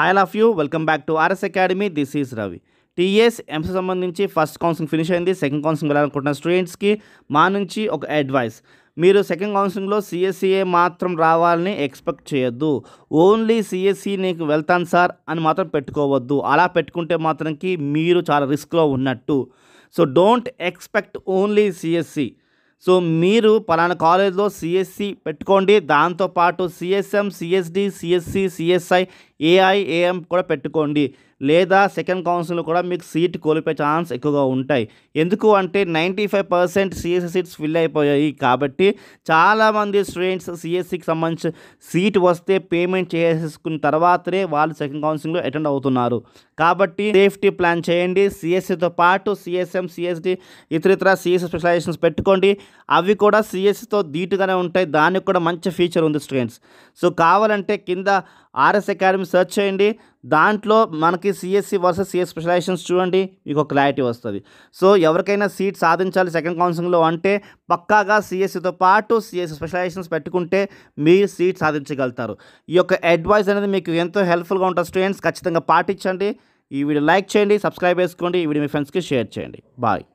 hi of you welcome back to RS Academy this is Ravi TS ఎంస్ సంబంధించి first counselling finish అయింది second counselling వెళ్ళాలనుకుంటున్న స్టూడెంట్స్కి మా నుంచి ఒక అడ్వైస్ మీరు సెకండ్ కౌన్సిలింగ్లో సిఎస్సీఏ మాత్రం రావాలని ఎక్స్పెక్ట్ చేయొద్దు ఓన్లీ సిఎస్సీ నీకు వెళ్తాను సార్ అని మాత్రం పెట్టుకోవద్దు అలా పెట్టుకుంటే మాత్రంకి మీరు చాలా రిస్క్లో ఉన్నట్టు so don't expect only CSE so మీరు పలానా కాలేజ్లో సిఎస్సి పెట్టుకోండి దాంతోపాటు CSM CSD CSE CSI AIML కూడా పెట్టుకోండి లేదా సెకండ్ కౌన్సిల్లో కూడా మీకు సీట్ కోల్పోయే ఛాన్స్ ఎక్కువగా ఉంటాయి ఎందుకు అంటే ninety five percent CSE seats fill అయిపోయాయి కాబట్టి చాలామంది స్టూడెంట్స్ సిఎస్సికి సంబంధించి సీట్ వస్తే పేమెంట్ చేసేసుకున్న తర్వాతనే వాళ్ళు సెకండ్ కౌన్సిలింగ్లో అటెండ్ అవుతున్నారు కాబట్టి సేఫ్టీ ప్లాన్ చేయండి సిఎస్సితో పాటు సిఎస్ఎం సిఎస్డి ఇతర ఇతర సిఎస్సి స్పెషలైజేషన్స్ పెట్టుకోండి అవి కూడా సిఎస్సితో ధీటుగానే ఉంటాయి దానికి కూడా మంచి ఫీచర్ ఉంది స్టూడెంట్స్ సో కావాలంటే కింద ఆర్ఎస్ అకాడమీ సెర్చ్ చేయండి దాంట్లో మనకి సిఎస్సి వర్సెస్ సిఎస్ స్పెషలైజేషన్స్ చూడండి మీకు క్లారిటీ వస్తుంది సో ఎవరికైనా సీట్ సాధించాలి సెకండ్ కౌన్సిలింగ్లో అంటే పక్కాగా సిఎస్సితో పాటు సిఎస్సి స్పెషలైజేషన్స్ పెట్టుకుంటే మీరు సీట్ సాధించగలుగుతారు ఈ యొక్క అడ్వైస్ అనేది మీకు ఎంతో హెల్ప్ఫుల్గా ఉంటుంది స్టూడెంట్స్ ఖచ్చితంగా పాటించండి ఈ వీడియో లైక్ చేయండి సబ్స్క్రైబ్ చేసుకోండి ఈ వీడియో మీ ఫ్రెండ్స్కి షేర్ చేయండి బాయ్